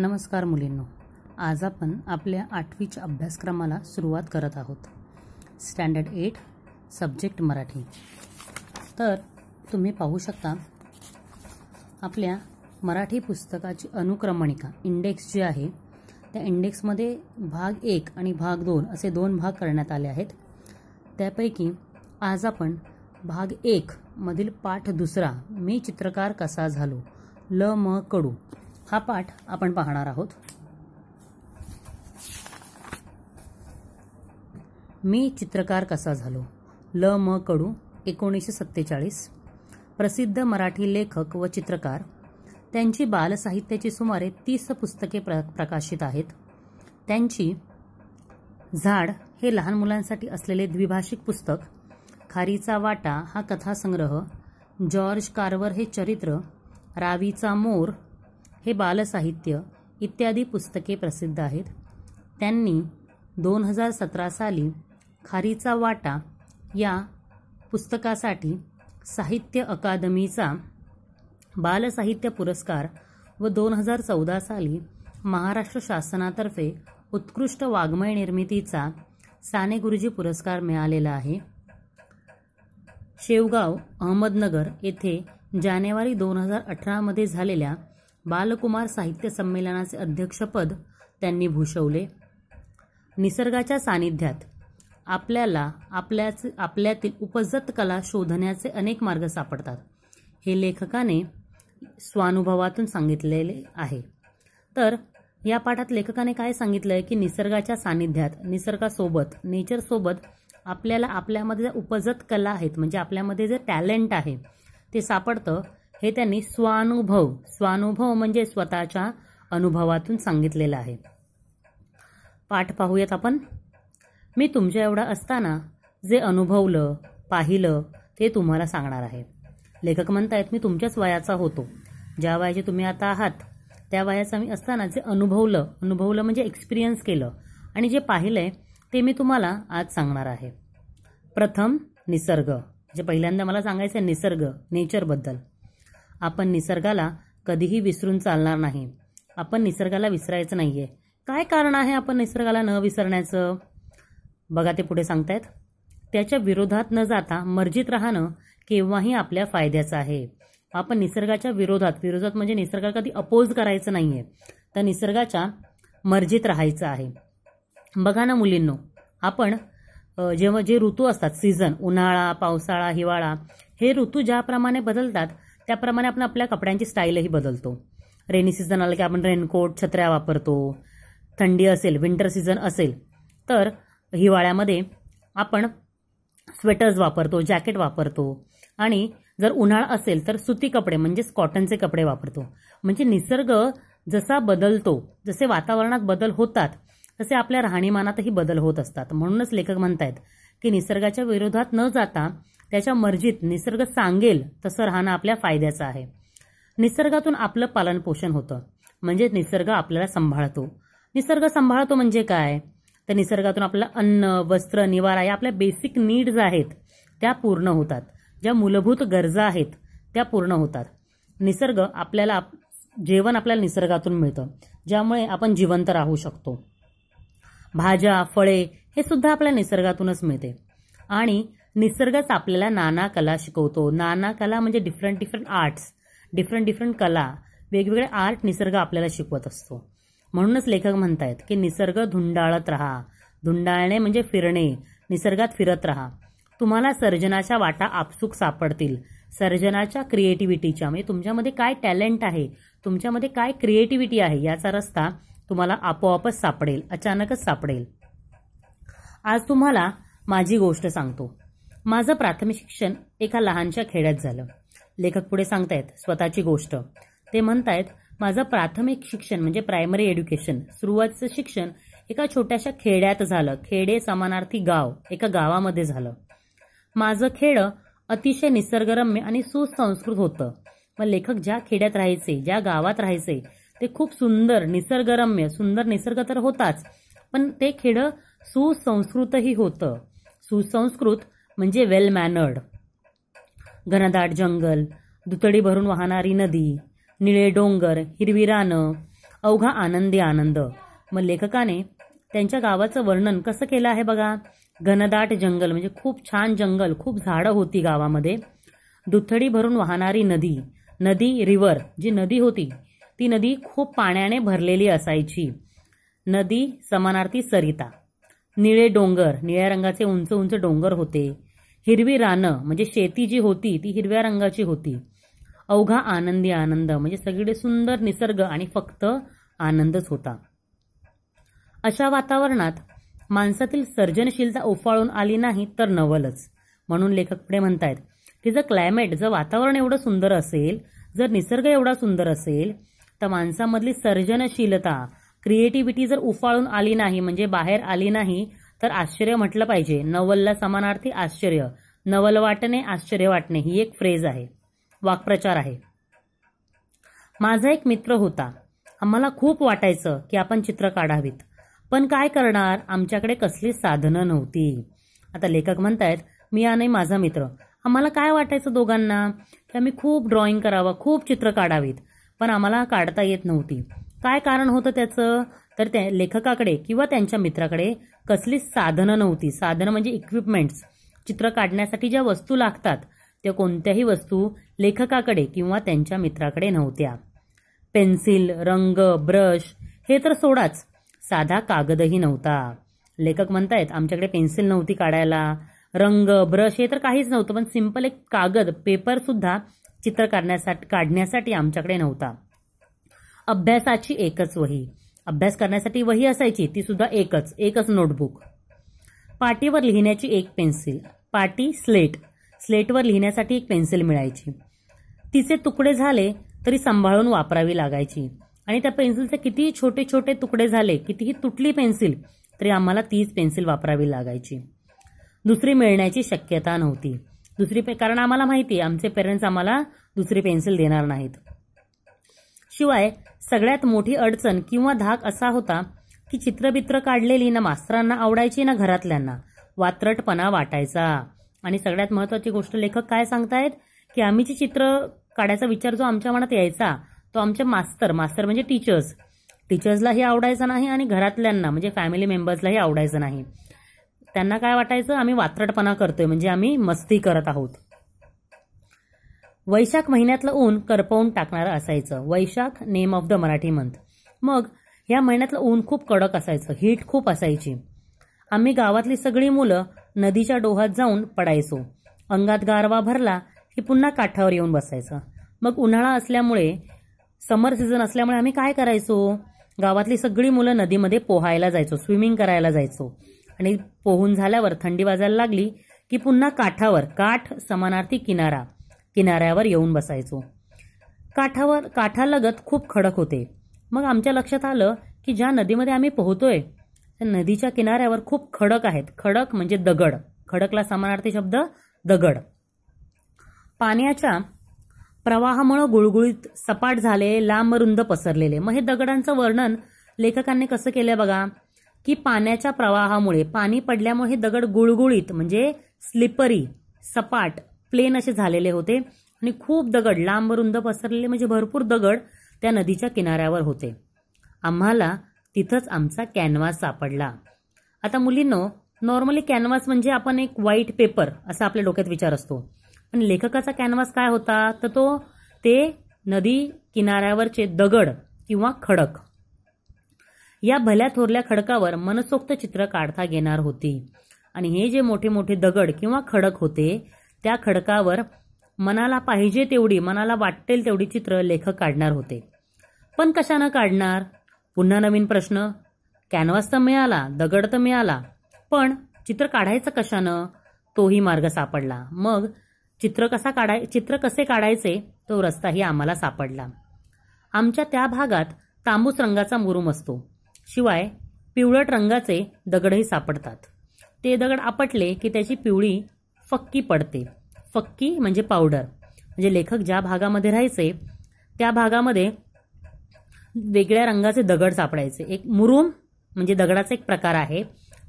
नमस्कार मुलींनो आज आपण आपल्या आठवीच्या अभ्यासक्रमाला सुरुवात करत आहोत स्टँडर्ड एट सब्जेक्ट मराठी तर तुम्ही पाहू शकता आपल्या मराठी पुस्तकाची अनुक्रमणिका इंडेक्स जी आहे त्या इंडेक्समध्ये भाग एक आणि भाग दोन असे दोन भाग करण्यात आले आहेत त्यापैकी आज आपण भाग एकमधील पाठ दुसरा मी चित्रकार कसा झालो ल म कडू हा पाठ आपण पाहणार आहोत मी चित्रकार कसा झालो ल म कडू एकोणीसशे सत्तेचाळीस प्रसिद्ध मराठी लेखक व चित्रकार त्यांची बालसाहित्याची सुमारे तीस पुस्तके प्र प्रकाशित आहेत त्यांची झाड हे लहान मुलांसाठी असलेले द्विभाषिक पुस्तक खारीचा वाटा हा कथासंग्रह जॉर्ज कार्वर हे चरित्र रावीचा मोर हे बालसाहित्य इत्यादी पुस्तके प्रसिद्ध आहेत त्यांनी दोन हजार सतरा साली खारीचा वाटा या पुस्तकासाठी साहित्य अकादमीचा बालसाहित्य पुरस्कार व दोन हजार चौदा साली महाराष्ट्र शासनातर्फे उत्कृष्ट वाङ्मय निर्मितीचा साने गुरुजी पुरस्कार मिळालेला आहे शेवगाव अहमदनगर येथे जानेवारी दोन हजार अठरामध्ये झालेल्या बालकुमार साहित्य संमेलनाचे अध्यक्षपद त्यांनी भूषवले निसर्गाच्या सानिध्यात आपल्याला आपल्याच आपल्यातील उपजत कला शोधण्याचे अनेक मार्ग सापडतात हे लेखकाने स्वानुभवातून सांगितलेले आहे तर या पाठात लेखकाने काय सांगितलं आहे की निसर्गाच्या सानिध्यात निसर्गासोबत नेचरसोबत आपल्याला आपल्यामध्ये ज्या उपजत कला आहेत म्हणजे आपल्यामध्ये जे टॅलेंट आहे ते सापडतं हे त्यांनी स्वानुभव स्वानुभव म्हणजे स्वतःच्या अनुभवातून सांगितलेलं आहे पाठ पाहूयात आपण मी तुमच्या एवढा असताना जे अनुभवलं पाहिलं ते तुम्हाला सांगणार आहे लेखक म्हणतायत मी तुमच्याच वयाचा होतो ज्या वयाचे तुम्ही आता आहात त्या वयाचा मी असताना जे अनुभवलं अनुभवलं म्हणजे एक्सपिरियन्स केलं आणि जे पाहिलं आहे ते मी तुम्हाला आज सांगणार आहे प्रथम निसर्ग जे पहिल्यांदा मला सांगायचं आहे निसर्ग नेचरबद्दल आपण निसर्गाला कधीही विसरून चालणार नाही आपण निसर्गाला विसरायचं नाहीये काय कारण आहे आपण निसर्गाला न विसरण्याचं बघा ते पुढे सांगतायत त्याच्या विरोधात न जाता मर्जीत राहणं केव्हाही आपल्या फायद्याचं आहे आपण निसर्गाच्या विरोधात विरोधात म्हणजे निसर्गाला कधी अपोज करायचं नाहीये तर निसर्गाच्या मर्जीत राहायचं आहे बघा ना मुलींनो आपण जेव्हा जे ऋतू असतात सीझन उन्हाळा पावसाळा हिवाळा हे ऋतू ज्याप्रमाणे बदलतात त्याप्रमाणे आपण आपल्या कपड्यांची स्टाईलही बदलतो रेनी सीझन आलं की आपण रेनकोट छत्र्या वापरतो थंडी असेल विंटर सीझन असेल तर हिवाळ्यामध्ये आपण स्वेटर्स वापरतो जॅकेट वापरतो आणि जर उन्हाळा असेल तर सुती कपडे म्हणजेच कॉटनचे कपडे वापरतो म्हणजे निसर्ग जसा बदलतो जसे वातावरणात बदल होतात तसे आपल्या राहणीमानातही बदल होत असतात म्हणूनच लेखक म्हणतायत की निसर्गाच्या विरोधात न जाता त्याच्या मर्जीत निसर्ग सांगेल तसं राहणं आपल्या फायद्याचं आहे निसर्गातून आपलं पालनपोषण होतं म्हणजे निसर्ग आपल्याला सांभाळतो निसर्ग सांभाळतो म्हणजे काय तर निसर्गातून आपलं अन्न वस्त्र निवारा या आपल्या बेसिक नीड्स आहेत त्या पूर्ण होतात ज्या मूलभूत गरजा आहेत त्या पूर्ण होतात निसर्ग आपल्याला जेवण आपल्याला निसर्गातून मिळतं ज्यामुळे आपण जिवंत राहू शकतो भाज्या फळे हे सुद्धा आपल्या निसर्गातूनच मिळते आणि निसर्गच आपल्याला नाना कला शिकवतो नाना कला म्हणजे different different arts different different कला वेगवेगळे आर्ट निसर्ग आपल्याला शिकवत असतो म्हणूनच लेखक म्हणतायत की निसर्ग धुंडाळत राहा धुंडाळणे म्हणजे फिरणे निसर्गात फिरत राहा तुम्हाला सर्जनाच्या वाटा आपसूक सापडतील सर्जनाच्या क्रिएटिव्हिटीच्या म्हणजे तुमच्यामध्ये काय टॅलेंट आहे तुमच्यामध्ये काय क्रिएटिव्हिटी आहे याचा रस्ता तुम्हाला आपोआपच सापडेल अचानकच सापडेल आज तुम्हाला माझी गोष्ट सांगतो माझं प्राथमिक शिक्षण एका लहानशा खेड्यात झालं लेखक पुढे सांगतायत स्वतःची गोष्ट ते म्हणतायत माझं प्राथमिक शिक्षण म्हणजे प्रायमरी एज्युकेशन सुरुवातीचं शिक्षण एका छोट्याशा खेड्यात झालं खेडे समानार्थी गाव एका गावामध्ये झालं माझं खेडं अतिशय निसर्गरम्य आणि सुसंस्कृत होतं मग लेखक ज्या खेड्यात राहायचे ज्या गावात राहायचे ते खूप सुंदर निसर्गरम्य सुंदर निसर्ग तर होताच पण ते खेडं सुसंस्कृतही होतं सुसंस्कृत म्हणजे वेल मॅनर्ड घनदाट जंगल दुतडी भरून वाहणारी नदी निळे डोंगर हिरवी अवघा आनंदी आनंद मग लेखकाने त्यांच्या गावाचं वर्णन कसं केलं आहे बघा घनदाट जंगल म्हणजे खूप छान जंगल खूप झाडं होती गावामध्ये दुथडी भरून वाहणारी नदी नदी रिवर जी नदी होती ती नदी खूप पाण्याने भरलेली असायची नदी समानार्थी सरिता निळे डोंगर निळ्या रंगाचे उंच उंच डोंगर होते हिरवी रानं म्हणजे शेती जी होती ती हिरव्या रंगाची होती अवघा आनंदी आनंद म्हणजे सगळे सुंदर निसर्ग आणि फक्त आनंदच होता अशा वातावरणात माणसातील सर्जनशीलता उफाळून आली नाही तर नवलच म्हणून लेखक पुढे म्हणतायत की जर क्लायमेट जर वातावरण एवढं सुंदर असेल जर निसर्ग एवढा सुंदर असेल तर माणसामधली सर्जनशीलता क्रिएटिव्हिटी जर उफाळून आली नाही म्हणजे बाहेर आली नाही तर आश्चर्य म्हटलं पाहिजे नवलला समानार्थी आश्चर्य नवल वाटणे आश्चर्य वाटणे ही एक फ्रेज आहे वाक्प्रचार आहे माझा एक मित्र होता आम्हाला खूप वाटायचं की आपण चित्र काढावीत पण काय करणार आमच्याकडे कसली साधनं नव्हती आता लेखक म्हणतायत मी आणि माझा मित्र आम्हाला काय वाटायचं दोघांना की आम्ही खूप ड्रॉइंग करावं खूप चित्र काढावीत पण आम्हाला काढता येत नव्हती काय कारण होतं त्याचं तर त्या लेखकाकडे किंवा त्यांच्या मित्राकडे कसली साधनं नव्हती साधनं म्हणजे इक्विपमेंट्स चित्र काढण्यासाठी ज्या वस्तू लागतात त्या कोणत्याही वस्तू लेखकाकडे किंवा त्यांच्या मित्राकडे नव्हत्या पेन्सिल रंग ब्रश हे तर सोडाच साधा कागदही नव्हता लेखक म्हणतायत आमच्याकडे पेन्सिल नव्हती काढायला रंग ब्रश हे तर काहीच नव्हतं पण सिंपल एक कागद पेपर सुद्धा चित्र काढण्यासाठी काढण्यासाठी आमच्याकडे नव्हता अभ्यासाची एकच वही अभ्यास करण्यासाठी वही असायची ती सुद्धा एकच एकच नोटबुक पाटीवर लिहिण्याची एक पेन्सिल पाटी स्लेट स्लेटवर लिहिण्यासाठी एक पेन्सिल मिळायची तिचे तुकडे झाले तरी सांभाळून वापरावी लागायची आणि त्या पेन्सिलचे कितीही छोटे छोटे तुकडे झाले कितीही तुटली पेन्सिल तरी आम्हाला तीच पेन्सिल वापरावी लागायची दुसरी मिळण्याची शक्यता नव्हती दुसरी पे कारण आम्हाला माहिती आमचे पेरेंट्स आम्हाला दुसरी पेन्सिल देणार नाहीत शिवाय सगळ्यात मोठी अडचण किंवा धाक असा होता की चित्रबित्र काढलेली ना मास्तरांना आवडायची ना घरातल्यांना वात्रटपणा वाटायचा आणि सगळ्यात महत्त्वाची गोष्ट लेखक काय सांगतायत की आम्ही जे चित्र काढायचा विचार जो आमच्या मनात यायचा तो आमचे मास्तर मास्तर म्हणजे टीचर्स टीचर्सलाही आवडायचं नाही आणि घरातल्यांना म्हणजे फॅमिली मेंबर्सलाही आवडायचं नाही त्यांना काय वाटायचं आम्ही वात्रटपणा करतोय म्हणजे आम्ही मस्ती करत आहोत वैशाख महिन्यातलं ऊन करपवून टाकणारं असायचं Vaishakh name of the Marathi month मग या महिन्यातलं ऊन खूप कडक असायचं हीट खूप असायची आम्ही गावातली सगळी मुलं नदीच्या डोहात जाऊन पडायचो अंगात गारवा भरला की पुन्हा काठावर येऊन बसायचं मग उन्हाळा असल्यामुळे समर सीझन असल्यामुळे आम्ही काय करायचो गावातली सगळी मुलं नदीमध्ये पोहायला जायचो स्विमिंग करायला जायचो आणि पोहून झाल्यावर थंडी वाजायला लागली की पुन्हा काठावर काठ समानार्थी किनारा किनाऱ्यावर येऊन बसायचो काठावर काठालगत खूप खडक होते मग आमच्या लक्षात आलं की ज्या नदीमध्ये आम्ही पोहतोय त्या नदीच्या किनाऱ्यावर खूप खडक आहेत खडक म्हणजे दगड खडकला समानार्थी शब्द दगड पाण्याच्या प्रवाहामुळं गुळगुळीत सपाट झाले लांब रुंद पसरलेले मग हे दगडांचं वर्णन लेखकांनी कसं केलं बघा की पाण्याच्या प्रवाहामुळे पाणी पडल्यामुळे हे दगड गुळगुळीत म्हणजे स्लिपरी सपाट प्लेन असे झालेले होते आणि खूप दगड लांब रुंद पसरलेले म्हणजे भरपूर दगड त्या नदीच्या किनाऱ्यावर होते आम्हाला तिथंच आमचा कॅनव्हास सापडला आता मुलींनो नॉर्मली कॅनव्हास म्हणजे आपण एक व्हाईट पेपर असा आपल्या डोक्यात विचार असतो पण लेखकाचा कॅनव्हास काय होता तर तो ते नदी किनाऱ्यावरचे दगड किंवा खडक या भल्या थोरल्या खडकावर मनसोक्त चित्र काढता येणार होती आणि हे जे मोठे मोठे दगड किंवा खडक होते त्या खडकावर मनाला पाहिजे तेवढी मनाला वाटेल तेवढी चित्र लेखक काढणार होते पण कशानं काढणार पुन्हा नवीन प्रश्न कॅनव्हास तर मिळाला दगड तर मिळाला पण चित्र काढायचं कशानं तोही मार्ग सापडला मग चित्र कसा काढाय चित्र कसे काढायचे तो रस्ताही आम्हाला सापडला आमच्या त्या भागात तांबूस रंगाचा मुरुम असतो शिवाय पिवळट रंगाचे दगडही सापडतात ते दगड आपटले की त्याची पिवळी फक्की पडते फक्की म्हणजे पावडर म्हणजे लेखक ज्या भागामध्ये राहायचे त्या भागामध्ये वेगळ्या रंगाचे दगड सापडायचे एक मुरूम म्हणजे दगडाचा एक प्रकार आहे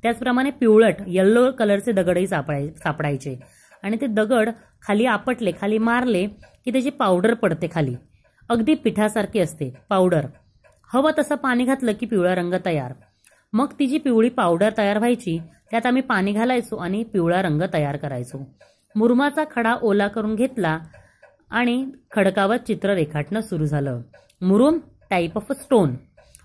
त्याचप्रमाणे पिवळट येल्लो कलरचे दगडही सापडाय सापडायचे आणि ते दगड खाली आपटले खाली मारले की त्याची पावडर पडते खाली अगदी पिठासारखी असते पावडर हवं तसं पाणी घातलं की पिवळा रंग तयार मग ती जी पिवळी पावडर तयार व्हायची त्यात आम्ही पाणी घालायचो आणि पिवळा रंग तयार करायचो मुरमाचा खडा ओला करून घेतला आणि खडकावर चित्र रेखाटणं सुरू झालं मुरुम टाईप ऑफ स्टोन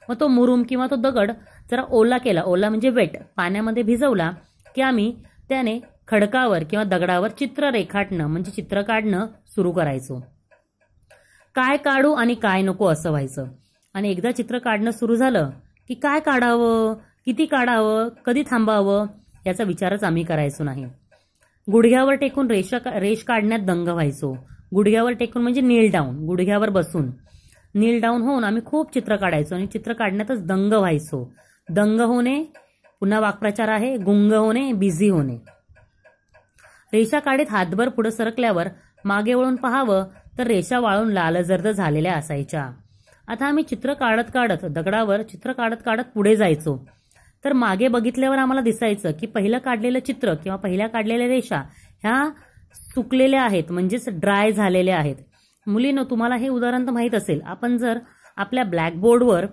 मग तो मुरुम किंवा तो दगड जरा ओला केला ओला म्हणजे वेट पाण्यामध्ये भिजवला की आम्ही त्याने खडकावर किंवा दगडावर चित्र रेखाटणं म्हणजे चित्र काढणं सुरू करायचो काय काढू आणि काय नको असं व्हायचं आणि एकदा चित्र काढणं सुरू झालं की काय काढावं किती काढावं कधी थांबावं याचा विचारच आम्ही करायचो नाही गुडघ्यावर टेकून रेषा रेष काढण्यात दंग व्हायचो गुडघ्यावर टेकून म्हणजे नील डाऊन गुडघ्यावर बसून नील डाऊन होऊन आम्ही खूप चित्र काढायचो आणि चित्र काढण्यातच दंग व्हायचो दंग होणे पुन्हा वाक्प्रचार आहे गुंग होणे बिझी होणे रेषा काढीत हातभर पुढे सरकल्यावर मागे वळून पहावं तर रेषा वाळून लालजर्द झालेल्या असायच्या आता आम्ही चित्र काढत काढत दगडावर चित्र काढत काढत पुढे जायचो तर मागे बघितल्यावर आम्हाला दिसायचं की पहिलं काढलेलं चित्र किंवा पहिल्या काढलेल्या रेषा ह्या सुकलेल्या आहेत म्हणजेच ड्राय झालेल्या आहेत मुलीनं तुम्हाला हे उदाहरण तर माहीत असेल आपण जर आपल्या ब्लॅकबोर्डवर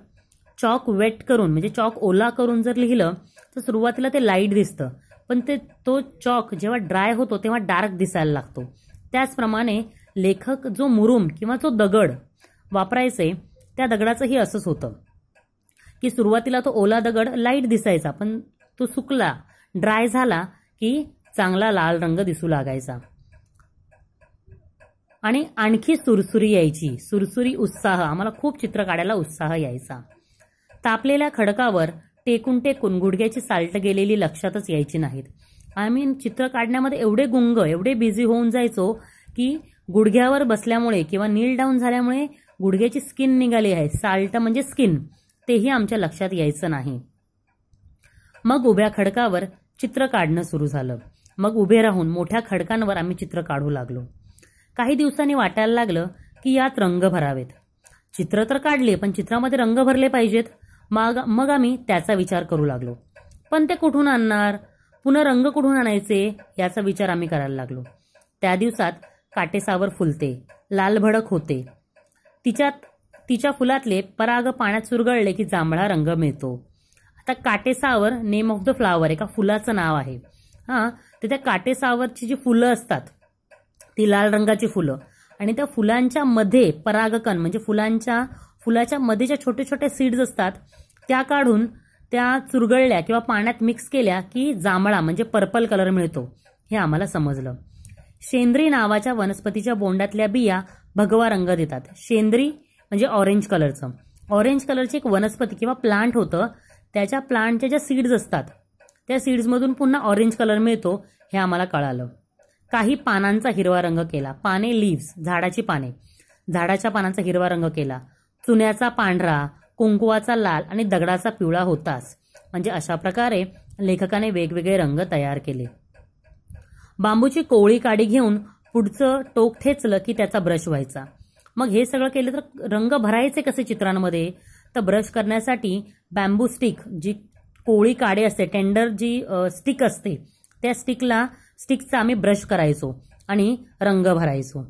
चॉक वेट करून म्हणजे चॉक ओला करून जर लिहिलं तर सुरुवातीला ते लाईट दिसतं पण ते तो चॉक जेव्हा ड्राय होतो तेव्हा डार्क दिसायला लागतो त्याचप्रमाणे लेखक जो मुरुम किंवा जो दगड वापरायचे त्या दगडाचंही असंच होतं की सुरुवातीला तो ओला दगड लाईट दिसायचा पण तो सुकला ड्राय झाला की चांगला लाल रंग दिसू लागायचा आणि आणखी सुरसुरी यायची सुरसुरी उत्साह आम्हाला खूप चित्र काढायला उत्साह यायचा तापलेल्या खडकावर टेकून टेकून गुडघ्याची साल्ट गेलेली लक्षातच यायची नाहीत आय मीन चित्र काढण्यामध्ये एवढे गुंग एवढे बिझी होऊन जायचो की गुडघ्यावर बसल्यामुळे किंवा नील डाऊन झाल्यामुळे गुडघ्याची स्किन निघाली आहे साल्ट म्हणजे स्किन तेही आमच्या लक्षात यायचं नाही मग उभ्या खडकावर चित्र काढणं सुरू झालं मग उभे राहून मोठ्या खडकांवर आम्ही चित्र काढू लागलो काही दिवसांनी वाटायला लागलं की यात रंग भरावेत चित्र तर काढले पण चित्रामध्ये रंग भरले पाहिजेत मग मग आम्ही त्याचा विचार करू लागलो पण ते कुठून आणणार पुन्हा रंग कुठून आणायचे याचा विचार आम्ही करायला लागलो त्या दिवसात काटेसावर फुलते लाल भडक होते तिच्यात तिच्या फुलातले पराग पाण्यात चुरगळले की जांभळा रंग मिळतो आता काटेसावर नेम ऑफ द फ्लावर एका फुलाचं नाव आहे हां तर त्या काटेसावरची जी फुलं असतात ती लाल रंगाची फुलं आणि त्या फुलांच्या मध्ये परागकण म्हणजे फुलांच्या फुलाच्या मध्ये ज्या छोटे छोटे सीड्स असतात त्या काढून त्या चुरगळल्या किंवा पाण्यात मिक्स केल्या की जांभळा म्हणजे पर्पल कलर मिळतो हे आम्हाला समजलं शेंद्री नावाच्या वनस्पतीच्या बोंडातल्या बिया भगवा रंग देतात शेंद्री म्हणजे ऑरेंज कलरचं ऑरेंज कलरची एक वनस्पती किंवा प्लांट होतं त्याच्या प्लांटच्या ज्या सीड्स असतात त्या सीड्समधून पुन्हा ऑरेंज कलर मिळतो हे आम्हाला कळालं काही पानांचा हिरवा रंग केला पाने लीव्स झाडाची पाने झाडाच्या पानांचा हिरवा रंग केला चुन्याचा पांढरा कुंकुवाचा लाल आणि दगडाचा पिवळा होताच म्हणजे अशा प्रकारे लेखकाने वेगवेगळे रंग तयार केले बांबूची कोवळी काडी घेऊन पुढचं टोक ठेचलं की त्याचा ब्रश व्हायचा मग हे सगळं केलं तर रंग भरायचे कसे चित्रांमध्ये तर ब्रश करण्यासाठी बॅम्बू स्टिक जी कोळी काडे असते टेंडर जी स्टिक असते त्या स्टिकला स्टिकचा आम्ही ब्रश करायचो आणि रंग भरायचो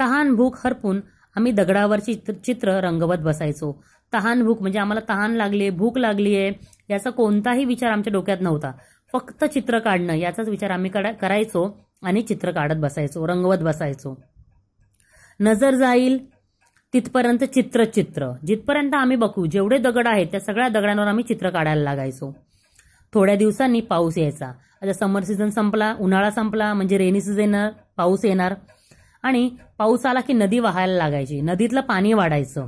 तहान भूक हरपून आम्ही दगडावरची चित्र रंगवत बसायचो तहान भूक म्हणजे आम्हाला तहान लागली भूक लागली आहे याचा कोणताही विचार आमच्या डोक्यात नव्हता फक्त चित्र काढणं याचाच विचार आम्ही करायचो आणि चित्र काढत बसायचो रंगवत बसायचो नजर जाईल तिथपर्यंत चित्र चित्र जिथपर्यंत आम्ही बघू जेवढे दगड आहेत त्या सगळ्या दगडांवर आम्ही चित्र काढायला लागायचो थोड्या दिवसांनी पाऊस यायचा आता समर सीझन संपला उन्हाळा संपला म्हणजे रेनी सीझन येणार पाऊस येणार आणि पाऊस आला की नदी वाहायला लागायची नदीतलं पाणी वाढायचं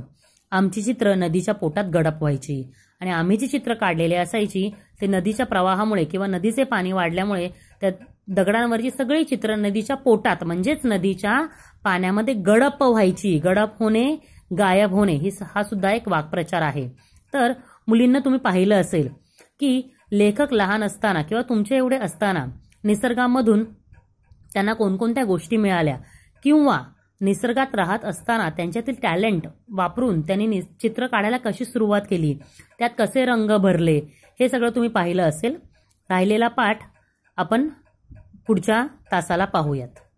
आमची चित्र नदीच्या पोटात गडप व्हायची आणि आम्ही जी चित्र काढलेली असायची ते नदीच्या प्रवाहामुळे किंवा नदीचे पाणी वाढल्यामुळे त्यात दगडांवरची सगळी चित्र नदीच्या पोटात म्हणजेच नदीच्या पाण्यामध्ये गडप व्हायची गडप होणे गायब होणे ही हा सुद्धा एक वाक्प्रचार आहे तर मुलींना तुम्ही पाहिलं असेल की लेखक लहान असताना किंवा तुमचे एवढे असताना निसर्गामधून त्यांना कोणकोणत्या गोष्टी मिळाल्या किंवा निसर्गात राहत असताना त्यांच्यातील टॅलेंट वापरून त्यांनी चित्र काढायला कशी सुरुवात केली त्यात कसे रंग भरले हे सगळं तुम्ही पाहिलं असेल राहिलेला पाठ आपण पुढच्या तासाला पाहूयात